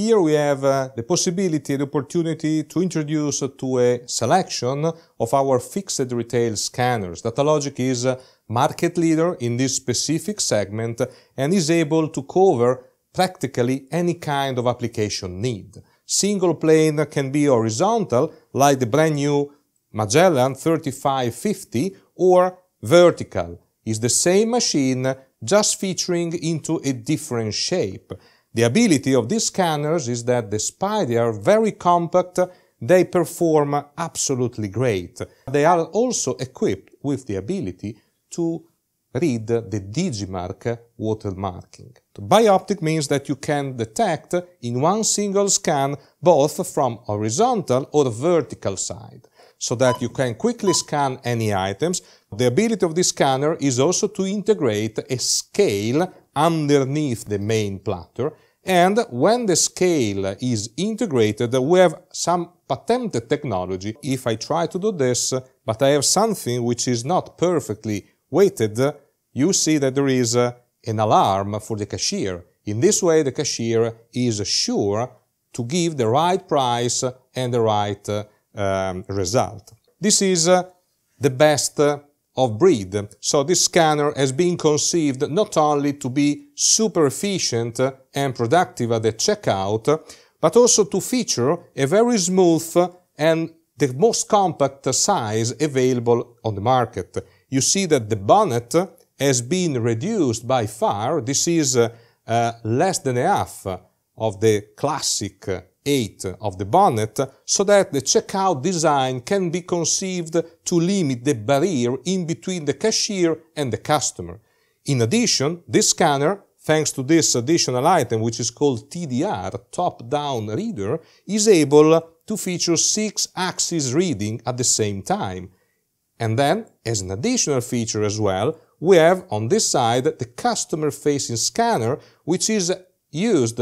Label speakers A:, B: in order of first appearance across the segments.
A: Here we have uh, the possibility the opportunity to introduce uh, to a selection of our fixed retail scanners. Datalogic is a market leader in this specific segment and is able to cover practically any kind of application need. Single plane can be horizontal, like the brand new Magellan 3550, or vertical. It's the same machine, just featuring into a different shape. The ability of these scanners is that despite they are very compact, they perform absolutely great. They are also equipped with the ability to read the Digimark watermarking. bioptic means that you can detect in one single scan both from horizontal or vertical side, so that you can quickly scan any items. The ability of this scanner is also to integrate a scale underneath the main platter, and when the scale is integrated, we have some patented technology. If I try to do this, but I have something which is not perfectly weighted, you see that there is uh, an alarm for the cashier. In this way, the cashier is sure to give the right price and the right uh, um, result. This is uh, the best of breed. So this scanner has been conceived not only to be super efficient and productive at the checkout, but also to feature a very smooth and the most compact size available on the market. You see that the bonnet has been reduced by far. This is uh, less than half of the classic 8 of the bonnet so that the checkout design can be conceived to limit the barrier in between the cashier and the customer. In addition, this scanner, thanks to this additional item which is called TDR, top-down reader, is able to feature six axis reading at the same time. And then, as an additional feature as well, we have on this side the customer-facing scanner, which is used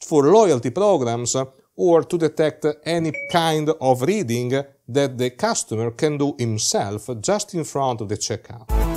A: for loyalty programs or to detect any kind of reading that the customer can do himself just in front of the checkout.